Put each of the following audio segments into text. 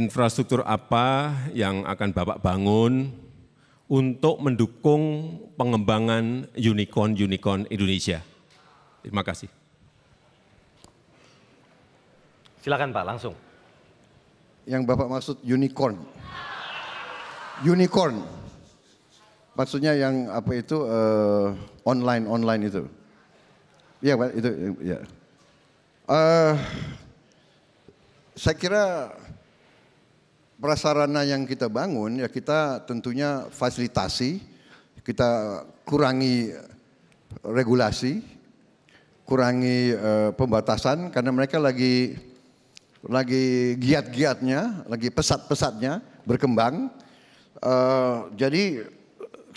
Infrastruktur apa yang akan Bapak bangun untuk mendukung pengembangan unicorn-unicorn Indonesia? Terima kasih. Silakan Pak, langsung. Yang Bapak maksud unicorn. Unicorn. Maksudnya yang apa itu online eh, online online itu. Iya, Pak, itu ya. Uh, saya kira prasarana yang kita bangun ya kita tentunya fasilitasi, kita kurangi eh, regulasi, kurangi uh, pembatasan karena mereka lagi lagi giat-giatnya, lagi pesat-pesatnya berkembang. Uh, jadi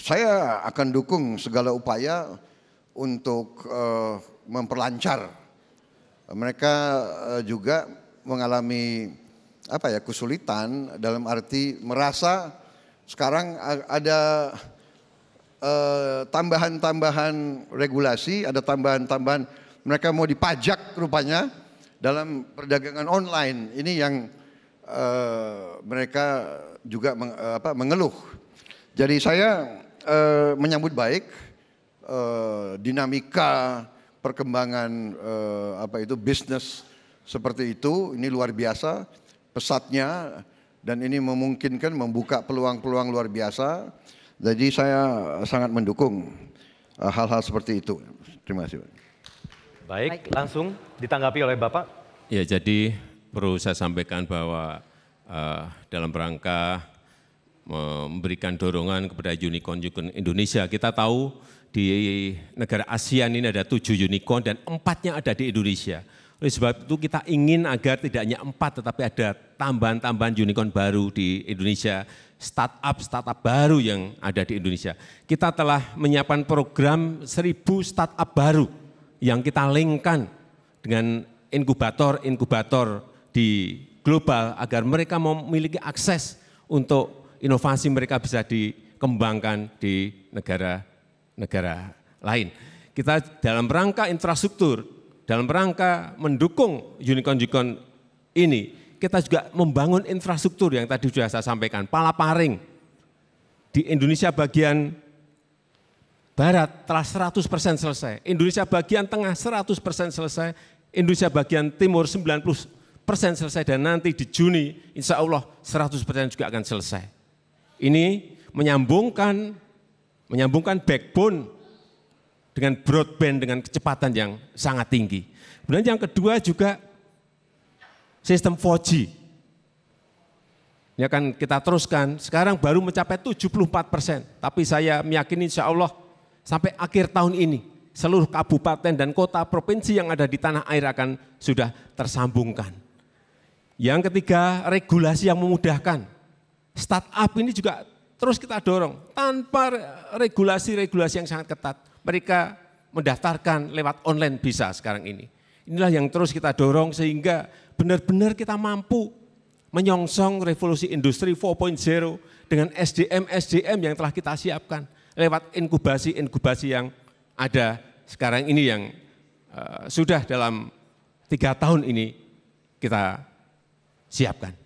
saya akan dukung segala upaya untuk uh, memperlancar. Mereka uh, juga mengalami apa ya kesulitan dalam arti merasa sekarang ada eh, tambahan-tambahan uh, regulasi, ada tambahan-tambahan mereka mau dipajak rupanya dalam perdagangan online. Ini yang uh, mereka juga meng, eh, apa, mengeluh. Jadi saya uh, menyambut baik dinamika perkembangan apa itu bisnis seperti itu. Ini luar biasa pesatnya dan ini memungkinkan membuka peluang-peluang luar biasa. Jadi saya sangat mendukung eh, hal-hal seperti itu. Terima kasih. Baik, langsung ditanggapi oleh Bapak. Ya, jadi perlu saya sampaikan bahwa uh, dalam rangka memberikan dorongan kepada unicorn-unicorn Indonesia. Kita tahu di negara ASEAN ini ada tujuh unicorn dan empatnya ada di Indonesia. Oleh sebab itu kita ingin agar tidak hanya empat tetapi ada tambahan-tambahan unicorn baru di Indonesia, startup-startup baru yang ada di Indonesia. Kita telah menyiapkan program seribu startup baru yang kita linkkan dengan inkubator-inkubator di global agar mereka memiliki akses untuk inovasi mereka bisa dikembangkan di negara-negara lain. Kita dalam rangka infrastruktur dalam rangka mendukung unicorn-unicorn ini, kita juga membangun infrastruktur yang tadi sudah saya sampaikan, palaparing. Di Indonesia bagian barat telah 100% selesai, Indonesia bagian tengah 100% selesai, Indonesia bagian timur 90% selesai, dan nanti di Juni insya Allah 100% juga akan selesai. Ini menyambungkan menyambungkan backbone dengan broadband dengan kecepatan yang sangat tinggi. Kemudian yang kedua juga sistem 4G. Ini ya akan kita teruskan, sekarang baru mencapai 74 persen. Tapi saya meyakini insya Allah sampai akhir tahun ini, seluruh kabupaten dan kota provinsi yang ada di tanah air akan sudah tersambungkan. Yang ketiga, regulasi yang memudahkan. Startup ini juga terus kita dorong tanpa regulasi-regulasi yang sangat ketat mereka mendaftarkan lewat online bisa sekarang ini. Inilah yang terus kita dorong sehingga benar-benar kita mampu menyongsong revolusi industri 4.0 dengan SDM-SDM yang telah kita siapkan lewat inkubasi-inkubasi yang ada sekarang ini yang eh, sudah dalam tiga tahun ini kita siapkan.